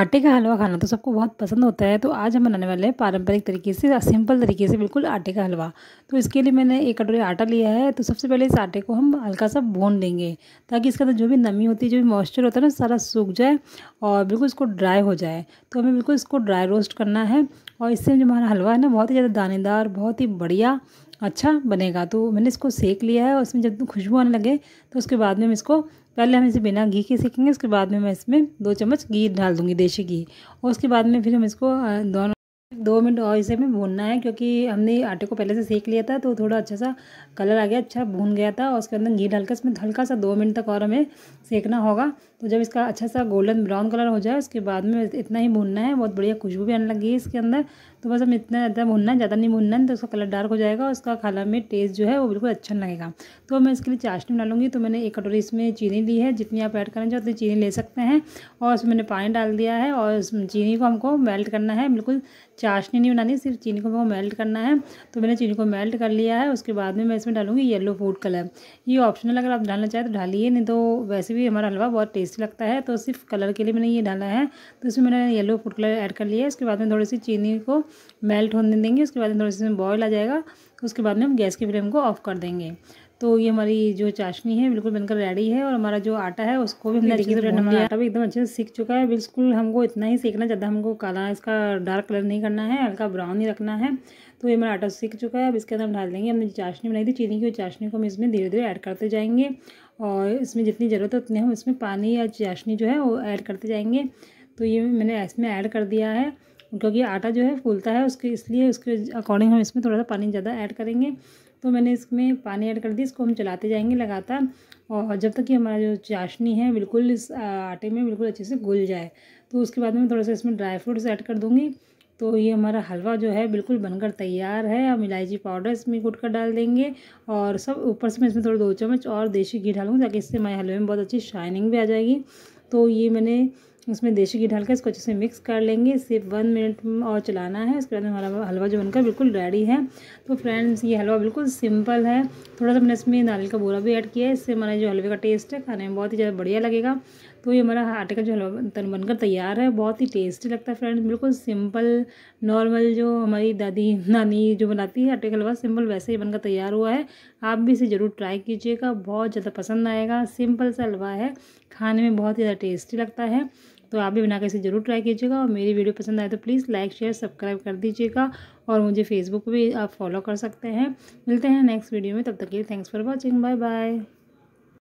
आटे का हलवा खाना तो सबको बहुत पसंद होता है तो आज हम बनाने वाले हैं पारंपरिक तरीके से सिंपल तरीके से बिल्कुल आटे का हलवा तो इसके लिए मैंने एक कटोरी आटा लिया है तो सबसे पहले इस आटे को हम हल्का सा भून देंगे ताकि इसके अंदर जो भी नमी होती है जो भी मॉइस्चर होता है ना सारा सूख जाए और बिल्कुल इसको ड्राई हो जाए तो हमें बिल्कुल इसको ड्राई रोस्ट करना है और इससे जो हमारा हलवा है ना बहुत ही ज़्यादा दानेदार बहुत ही बढ़िया अच्छा बनेगा तो मैंने इसको सेक लिया है और इसमें जब खुशबू आने लगे तो उसके बाद में हम इसको पहले हम इसे बिना घी के सेकेंगे उसके बाद में मैं इसमें दो चम्मच घी डाल दूँगी देसी घी और उसके बाद में फिर हम इसको दोनों दो मिनट और इसे में भूनना है क्योंकि हमने आटे को पहले से सेक लिया था तो थोड़ा अच्छा सा कलर आ गया अच्छा भून गया था और उसके अंदर घी डालकर इसमें हल्का सा दो मिनट तक और हमें सेकना होगा तो जब इसका अच्छा सा गोल्डन ब्राउन कलर हो जाए उसके बाद में इतना ही भूनना है बहुत बढ़िया खुशबू भी आने लगी है इसके अंदर तो बस हम इतना ज़्यादा भुनना है ज़्यादा नहीं भुनना है तो उसका कलर डार्क हो जाएगा और उसका खाला में टेस्ट जो है वो बिल्कुल अच्छा लगेगा तो मैं इसके लिए चाशनी बना लूँगी तो मैंने एक कटोरी इसमें चीनी ली है जितनी आप ऐड करना चाहते चीनी ले सकते हैं और उसमें मैंने पानी डाल दिया है और चीनी को हमको मेल्ट करना है बिल्कुल चाशनी नहीं बनानी सिर्फ चीनी को हमको मेल्ट करना है तो मैंने चीनी को मेल्ट कर लिया है उसके बाद में मैं इसमें डालूँगी येलो फूड कलर ये ऑप्शनल अगर आप डालना चाहें तो डालिए नहीं तो वैसे भी हमारा हलवा बहुत टेस्टी लगता है तो सिर्फ कलर के लिए मैंने ये डाला है तो इसमें मैंने येलो फूड कलर ऐड कर लिया है इसके बाद में थोड़ी सी चीनी को मेल्ट होने देंगे उसके बाद थोड़ा इसमें बॉयल आ जाएगा उसके बाद में हम गैस की फ्लेम को ऑफ कर देंगे तो ये हमारी जो चाशनी है बिल्कुल बनकर रेडी है और हमारा जो आटा है उसको भी हमने अच्छे से आटा भी एकदम अच्छे से सीख चुका है बिल्कुल हमको इतना ही सीखना ज़्यादा हमको काला इसका डार्क कलर नहीं करना है हल्का ब्राउन ही रखना है तो ये हमारा आटा सीख चुका है अब इसके अंदर हम डाल देंगे हमने चाशनी बनाई थी चीनी की चाशनी को हम इसमें धीरे धीरे ऐड करते जाएंगे और इसमें जितनी ज़रूरत है उतने हम इसमें पानी या चाशनी जो है वो ऐड करते जाएंगे तो ये मैंने इसमें ऐड कर दिया है क्योंकि आटा जो है फूलता है उसके इसलिए उसके अकॉर्डिंग हम इसमें थोड़ा सा पानी ज़्यादा ऐड करेंगे तो मैंने इसमें पानी ऐड कर दिया इसको हम चलाते जाएंगे लगातार और जब तक कि हमारा जो चाशनी है बिल्कुल इस आटे में बिल्कुल अच्छे से घुल जाए तो उसके बाद में थोड़ा सा इसमें ड्राई फ्रूट्स ऐड कर दूँगी तो ये हमारा हलवा जो है बिल्कुल बनकर तैयार है हम इलायची पाउडर इसमें कूट कर डाल देंगे और सब ऊपर से मैं इसमें थोड़ा दो चम्मच और देसी घी डालूँगी ताकि इससे हमारे हलवे में बहुत अच्छी शाइनिंग भी आ जाएगी तो ये मैंने उसमें देसी घी डाल के इसको अच्छे से मिक्स कर लेंगे सिर्फ वन मिनट और चलाना है उसके बाद हमारा हलवा जो बनकर बिल्कुल रेडी है तो फ्रेंड्स ये हलवा बिल्कुल सिंपल है थोड़ा सा मैंने इसमें नारियल का बोरा भी ऐड किया है इससे हमारा जो हलवे का टेस्ट है खाने में बहुत ही ज़्यादा बढ़िया लगेगा तो ये हमारा आटे का जो हलवा तन बनकर तैयार है बहुत ही टेस्टी लगता है फ्रेंड्स बिल्कुल सिंपल नॉर्मल जो हमारी दादी नानी जो बनाती है आटे का हलवा सिंपल वैसे ही बनकर तैयार हुआ है आप भी इसे ज़रूर ट्राई कीजिएगा बहुत ज़्यादा पसंद आएगा सिंपल सा हलवा है खाने में बहुत ही ज़्यादा टेस्टी लगता है तो आप भी बनाकर इसे ज़रूर ट्राई कीजिएगा और मेरी वीडियो पसंद आए तो प्लीज़ लाइक शेयर सब्सक्राइब कर दीजिएगा और मुझे फेसबुक पर भी आप फॉलो कर सकते हैं मिलते हैं नेक्स्ट वीडियो में तब तक के लिए thanks for watching bye bye